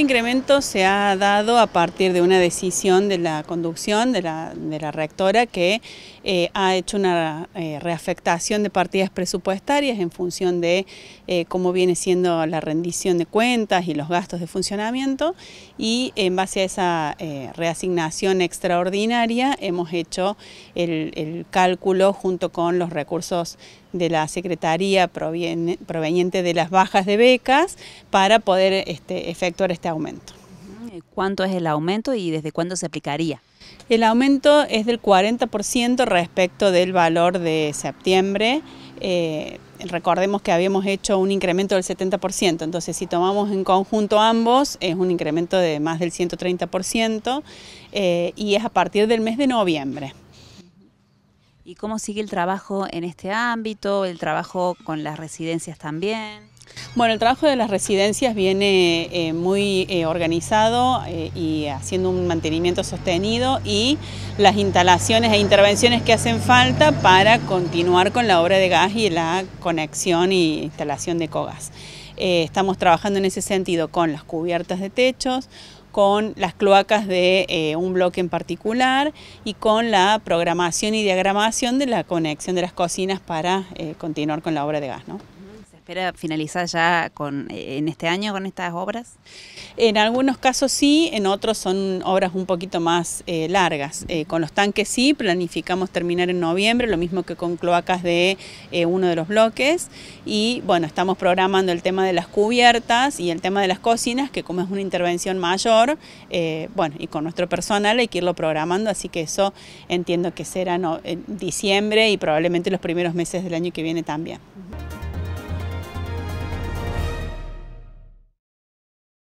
Este incremento se ha dado a partir de una decisión de la conducción de la, rectora que eh, ha hecho una eh, reafectación de partidas presupuestarias en función de eh, cómo viene siendo la rendición de cuentas y los gastos de funcionamiento y en base a esa reasignación extraordinaria hemos hecho el, cálculo junto con los recursos de la Secretaría proveniente de las bajas de becas para poder este, efectuar este aumento. Eh, ¿Cuánto es el aumento y desde cuándo se aplicaría? El aumento es del 40% respecto del valor de septiembre. Eh, recordemos que habíamos hecho un incremento del 70%, entonces si tomamos en conjunto ambos es un incremento de más del 130% eh, y es a partir del mes de noviembre. ¿Y cómo sigue el trabajo en este ámbito, el trabajo con las residencias también? Bueno, el trabajo de las residencias viene eh, muy eh, organizado eh, y haciendo un mantenimiento sostenido y las instalaciones e intervenciones que hacen falta para continuar con la obra de gas y la conexión e instalación de cogas. estamos trabajando en ese sentido con las cubiertas de techos, con las cloacas de un bloque en particular y con la programación y diagramación de la conexión de las cocinas para continuar con la obra de gas. ¿no? espera finalizar ya con, eh, en este año con estas obras? En algunos casos sí, en otros son obras un poquito más eh, largas. Eh, con los tanques sí, planificamos terminar en noviembre, lo mismo que con cloacas de uno de los bloques. Y bueno, estamos programando el tema de las cubiertas y el tema de las cocinas, que como es una intervención mayor, bueno, y con nuestro personal hay que irlo programando, así que eso entiendo que será en diciembre y probablemente los primeros meses del año que viene también.